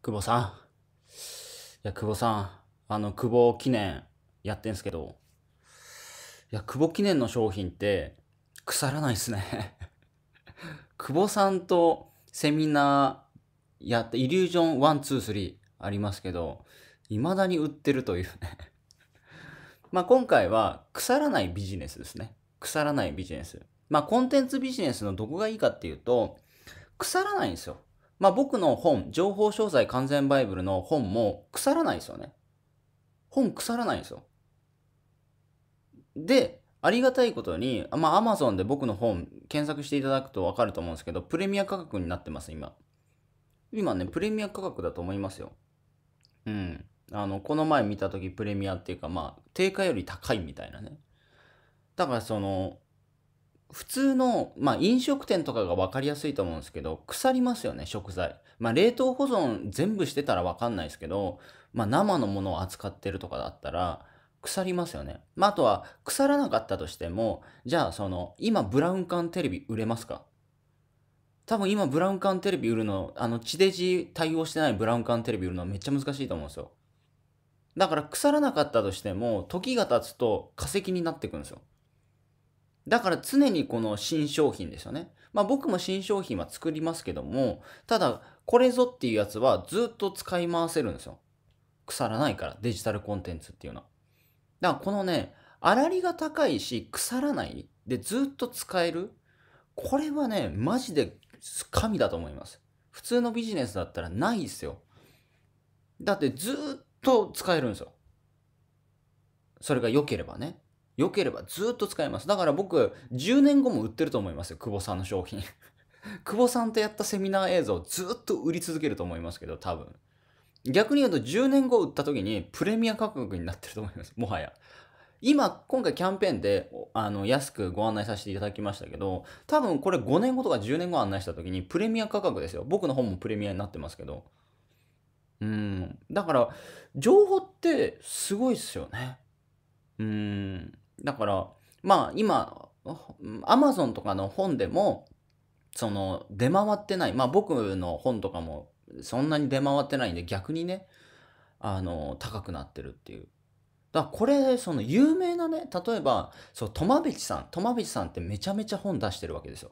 久保さん。いや、久保さん、あの、久保記念やってんすけど、いや、久保記念の商品って腐らないっすね 久保さんとセミナーやって、イリュージョン123ありますけど、未だに売ってるというね まあ今回は腐らないビジネスですね。腐らないビジネス。まあコンテンツビジネスのどこがいいかっていうと、腐らないんですよ。まあ僕の本、情報商材完全バイブルの本も腐らないですよね。本腐らないんですよ。で、ありがたいことに、まあ Amazon で僕の本検索していただくとわかると思うんですけど、プレミア価格になってます、今。今ね、プレミア価格だと思いますよ。うん。あの、この前見た時プレミアっていうか、まあ、定価より高いみたいなね。だからその、普通の、まあ、飲食店とかが分かりやすいと思うんですけど、腐りますよね、食材。まあ、冷凍保存全部してたら分かんないですけど、まあ、生のものを扱ってるとかだったら、腐りますよね。まあ、あとは、腐らなかったとしても、じゃあ、その、今、ブラウン管テレビ売れますか多分今、ブラウン管テレビ売るの、あの、地デジ対応してないブラウン管テレビ売るのめっちゃ難しいと思うんですよ。だから、腐らなかったとしても、時が経つと化石になっていくんですよ。だから常にこの新商品ですよね。まあ僕も新商品は作りますけども、ただこれぞっていうやつはずっと使い回せるんですよ。腐らないから、デジタルコンテンツっていうのは。だからこのね、あらりが高いし、腐らない。で、ずっと使える。これはね、マジで神だと思います。普通のビジネスだったらないですよ。だってずっと使えるんですよ。それが良ければね。良ければずっと使えます。だから僕、10年後も売ってると思いますよ、久保さんの商品。久保さんとやったセミナー映像ずっと売り続けると思いますけど、多分。逆に言うと10年後売った時にプレミア価格になってると思います、もはや。今、今回キャンペーンで、あの、安くご案内させていただきましたけど、多分これ5年後とか10年後案内した時にプレミア価格ですよ。僕の本もプレミアになってますけど。うん。だから、情報ってすごいっすよね。うん。だから、まあ今、アマゾンとかの本でも、その出回ってない、まあ僕の本とかもそんなに出回ってないんで逆にね、あの、高くなってるっていう。だからこれ、その有名なね、例えば、そう、トマベチさん、トマベチさんってめちゃめちゃ本出してるわけですよ。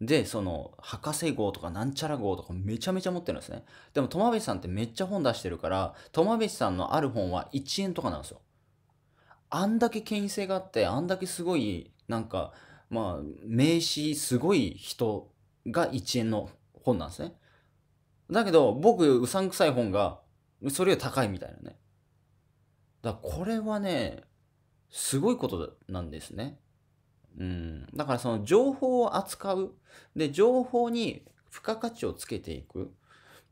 で、その、博士号とかなんちゃら号とかめちゃめちゃ持ってるんですね。でも、トマベチさんってめっちゃ本出してるから、トマベチさんのある本は1円とかなんですよ。あんだけ権威性があってあんだけすごいなんかまあ名刺すごい人が1円の本なんですねだけど僕うさんくさい本がそれより高いみたいなねだからこれはねすごいことなんですねうんだからその情報を扱うで情報に付加価値をつけていく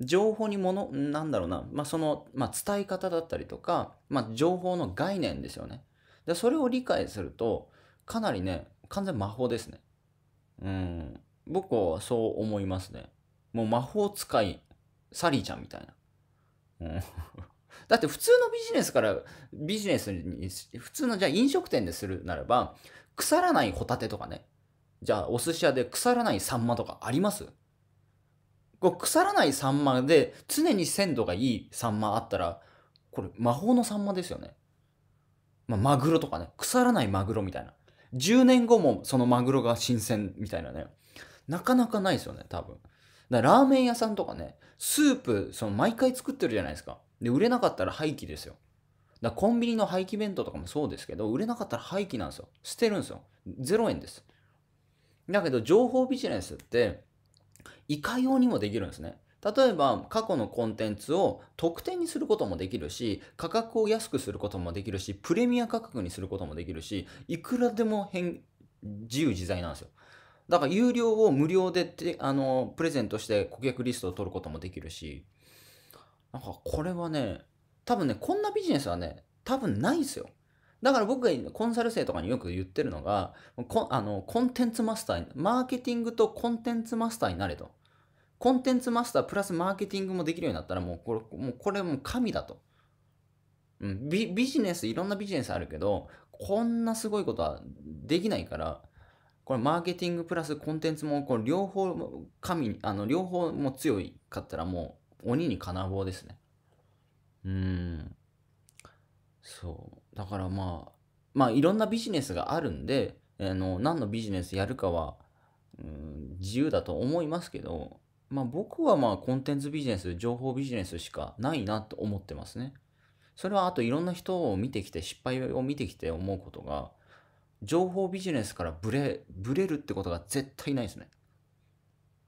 情報にもの、なんだろうな、まあ、その、まあ、伝え方だったりとか、まあ、情報の概念ですよね。で、それを理解すると、かなりね、完全魔法ですね。うん。僕はそう思いますね。もう魔法使い、サリーちゃんみたいな。うん だって普通のビジネスからビジネスに、普通のじゃあ飲食店でするならば、腐らないホタテとかね。じゃあお寿司屋で腐らないサンマとかありますこ腐らないサンマで常に鮮度がいいサンマあったらこれ魔法のサンマですよね、まあ、マグロとかね腐らないマグロみたいな10年後もそのマグロが新鮮みたいなねなかなかないですよね多分だラーメン屋さんとかねスープその毎回作ってるじゃないですかで売れなかったら廃棄ですよだコンビニの廃棄弁当とかもそうですけど売れなかったら廃棄なんですよ捨てるんですよ0円ですだけど情報ビジネスっていかようにもできるんですね。例えば過去のコンテンツを特典にすることもできるし価格を安くすることもできるしプレミア価格にすることもできるしいくらでも変自由自在なんですよだから有料を無料でてあのプレゼントして顧客リストを取ることもできるしなんかこれはね多分ねこんなビジネスはね多分ないですよだから僕がコンサル生とかによく言ってるのが、こあのコンテンツマスター、マーケティングとコンテンツマスターになれと。コンテンツマスタープラスマーケティングもできるようになったらもうこれ、もうこれも神だと。うん、ビビジネス、いろんなビジネスあるけど、こんなすごいことはできないから、これマーケティングプラスコンテンツも、これ両方、神、あの、両方も強いかったらもう鬼に金棒ですね。うん。そう。だからまあ、まあいろんなビジネスがあるんで、あの何のビジネスやるかは、うん、自由だと思いますけど、まあ僕はまあコンテンツビジネス、情報ビジネスしかないなと思ってますね。それはあといろんな人を見てきて、失敗を見てきて思うことが、情報ビジネスからブレ、ブレるってことが絶対ないですね。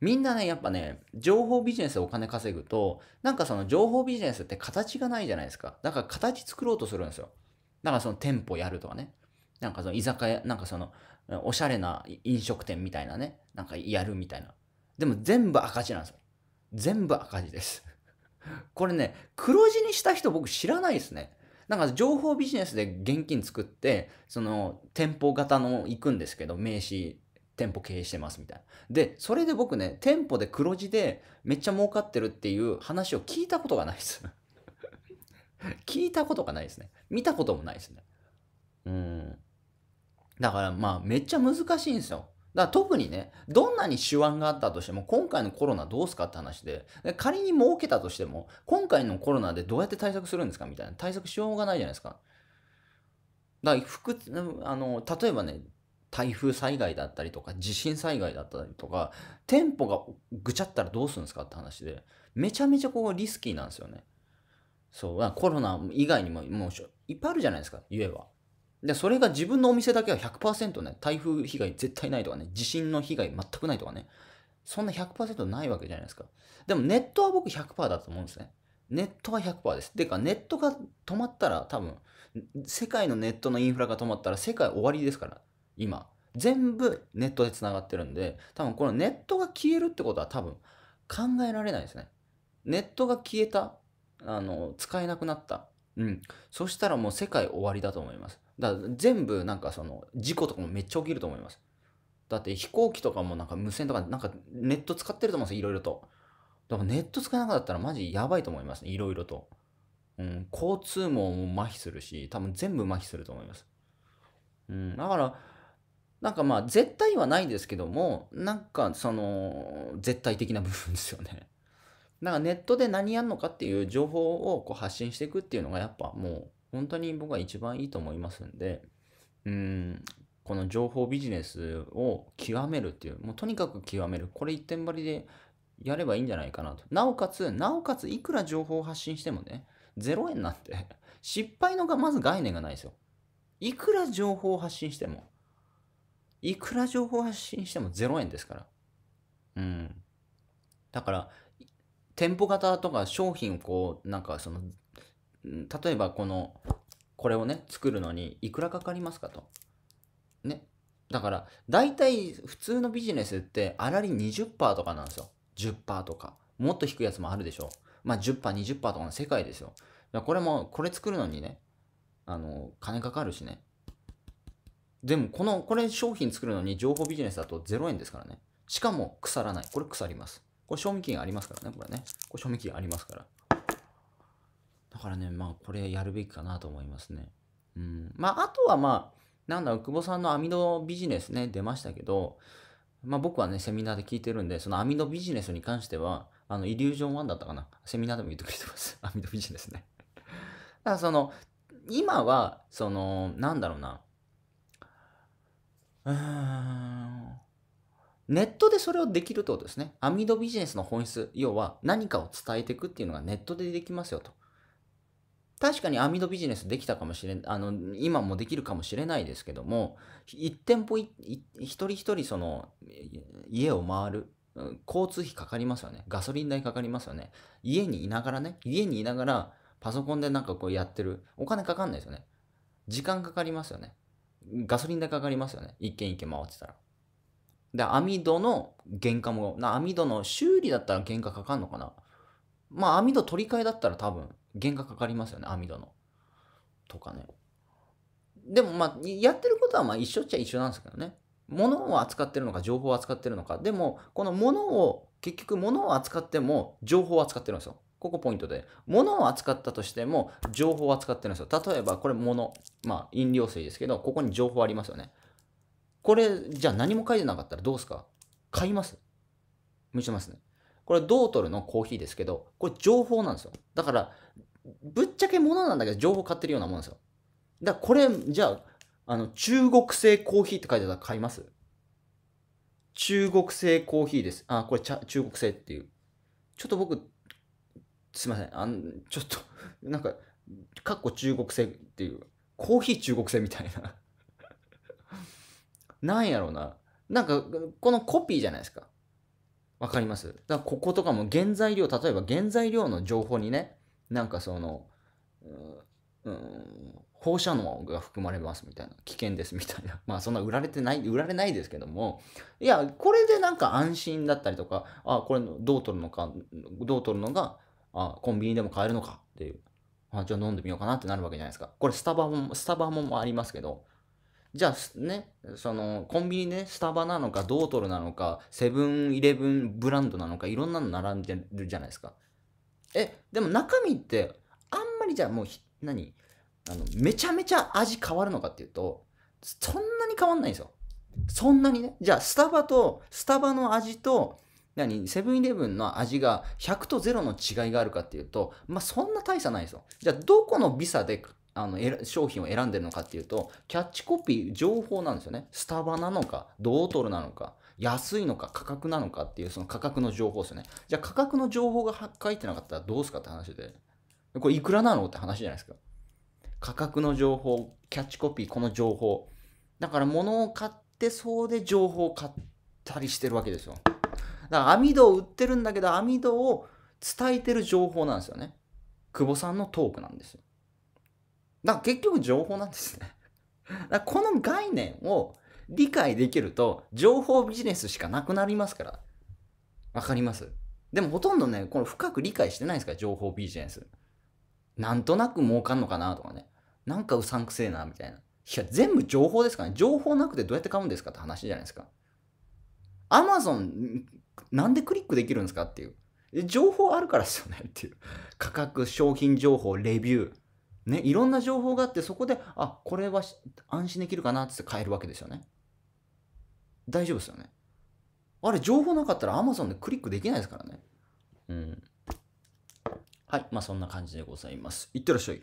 みんなね、やっぱね、情報ビジネスでお金稼ぐと、なんかその情報ビジネスって形がないじゃないですか。だから形作ろうとするんですよ。なんかその店舗やるとかね。なんかその居酒屋、なんかその、おしゃれな飲食店みたいなね。なんかやるみたいな。でも全部赤字なんですよ。全部赤字ですこれね、黒字にした人僕知らないですね。なんか情報ビジネスで現金作って、その店舗型の行くんですけど、名刺店舗経営してますみたいな。で、それで僕ね、店舗で黒字でめっちゃ儲かってるっていう話を聞いたことがないです 聞いたことがないですね。見たこともないですね。うん。だからまあめっちゃ難しいんですよ。だから特にね、どんなに手腕があったとしても、今回のコロナどうすかって話で、仮に儲けたとしても、今回のコロナでどうやって対策するんですかみたいな。対策しようがないじゃないですか。だからあの、例えばね、台風災害だったりとか、地震災害だったりとか、店舗がぐちゃったらどうするんですかって話で、めちゃめちゃここリスキーなんですよね。そうコロナ以外にももういっぱいあるじゃないですか言えばでそれが自分のお店だけは100%ね台風被害絶対ないとかね地震の被害全くないとかねそんな100%ないわけじゃないですかでもネットは僕100%だと思うんですねネットは100%です。てか、ネットが止まったら、多分、世界のネットのインフラが止まったら、世界終わりですから、今。全部ネットで繋がってるんで、多分このネットが消えるってことは多分考えられないですね。ネットが消えたあの、使えなくなった。うん。そしたらもう世界終わりだと思います。だから全部なんかその、事故とかもめっちゃ起きると思います。だって飛行機とかもなんか無線とか、なんかネット使ってると思うんですいろいろと。だからネット使えなかったらマジやばいと思いますね。いろいろと。うん、交通網も麻痺するし、多分全部麻痺すると思います。うん、だから、なんかまあ絶対はないですけども、なんかその絶対的な部分ですよね。なんかネットで何やるのかっていう情報をこう発信していくっていうのがやっぱもう本当に僕は一番いいと思いますんで、うん、この情報ビジネスを極めるっていう、もうとにかく極める。これ一点張りでやればいいんじゃないかなと。なおかつ、なおかついくら情報を発信してもね、0円なんて 失敗のがまず概念がないですよ。いくら情報を発信しても、いくら情報を発信しても0円ですから。うん。だから、店舗型とか商品をこうなんかその例えばこのこれをね作るのにいくらかかりますかとねだから大体普通のビジネスってあらり20%とかなんですよ10%とかもっと低いやつもあるでしょまあ 10%20% とかの世界ですよこれもこれ作るのにねあの金かかるしねでもこのこれ商品作るのに情報ビジネスだと0円ですからねしかも腐らないこれ腐りますこれ賞味期限ありますからね、これね。これ賞味期限ありますから。だからね、まあこれやるべきかなと思いますね。うん。まああとはまあ、なんだろう、久保さんの網戸ビジネスね、出ましたけど、まあ僕はね、セミナーで聞いてるんで、その網戸ビジネスに関しては、あの、イリュージョン1だったかな。セミナーでも言ってくれてます。網 戸ビジネスね。だからその、今は、その、なんだろうな。うーん。ネットでそれをできるってことですね。アミドビジネスの本質、要は何かを伝えていくっていうのがネットでできますよと。確かにアミドビジネスできたかもしれん、あの、今もできるかもしれないですけども、一店舗一人一人その、家を回る、交通費かかりますよね。ガソリン代かかりますよね。家にいながらね、家にいながらパソコンでなんかこうやってる、お金かかんないですよね。時間かかりますよね。ガソリン代かかりますよね。一軒一軒回ってたら。で、網戸の原価も、な網戸の修理だったら原価かかんのかなまあ網戸取り替えだったら多分原価かかりますよね、網戸の。とかね。でもまあ、やってることはまあ一緒っちゃ一緒なんですけどね。物を扱ってるのか、情報を扱ってるのか。でも、この物を、結局物を扱っても情報を扱ってるんですよ。ここポイントで。物を扱ったとしても情報を扱ってるんですよ。例えば、これ物、まあ飲料水ですけど、ここに情報ありますよね。これ、じゃあ何も書いてなかったらどうすか買います蒸しますね。これ、ドートルのコーヒーですけど、これ情報なんですよ。だから、ぶっちゃけものなんだけど、情報買ってるようなもんですよ。だから、これ、じゃあ、あの、中国製コーヒーって書いてたら買います中国製コーヒーです。あ、これ中国製っていう。ちょっと僕、すいません。あの、ちょっと、なんか、かっこ中国製っていう、コーヒー中国製みたいななんやろうな。なんか、このコピーじゃないですか。わかりますだからこことかも原材料、例えば原材料の情報にね、なんかその、うん、放射能が含まれますみたいな、危険ですみたいな。まあそんな売られてない、売られないですけども、いや、これでなんか安心だったりとか、あ、これどう取るのか、どう取るのが、あ、コンビニでも買えるのかっていう。あ、じゃあ飲んでみようかなってなるわけじゃないですか。これスタバも、スタバもありますけど、じゃあね、そのコンビニね、スタバなのか、ドートルなのか、セブンイレブンブランドなのか、いろんなの並んでるじゃないですか。え、でも中身って、あんまりじゃあもう、何あの、めちゃめちゃ味変わるのかっていうと、そんなに変わんないんですよ。そんなにね。じゃあ、スタバと、スタバの味と、何セブンイレブンの味が100と0の違いがあるかっていうと、まあ、そんな大差ないですよ。じゃあ、どこのビサであの商品を選んでるのかっていうとキャッチコピー情報なんですよねスタバなのかドートルなのか安いのか価格なのかっていうその価格の情報ですよねじゃあ価格の情報が書いてなかったらどうすかって話でこれいくらなのって話じゃないですか価格の情報キャッチコピーこの情報だから物を買ってそうで情報を買ったりしてるわけですよだから網戸を売ってるんだけど網戸を伝えてる情報なんですよね久保さんのトークなんですよだから結局情報なんですね。だこの概念を理解できると、情報ビジネスしかなくなりますから。わかりますでもほとんどね、この深く理解してないですから、情報ビジネス。なんとなく儲かんのかなとかね。なんかうさんくせえな、みたいな。いや、全部情報ですからね。情報なくてどうやって買うんですかって話じゃないですか。アマゾン、なんでクリックできるんですかっていう。情報あるからですよねっていう。価格、商品情報、レビュー。ね、いろんな情報があって、そこで、あ、これは安心できるかなって変えるわけですよね。大丈夫ですよね。あれ、情報なかったら Amazon でクリックできないですからね。うん。はい。まあ、そんな感じでございます。いってらっしゃい。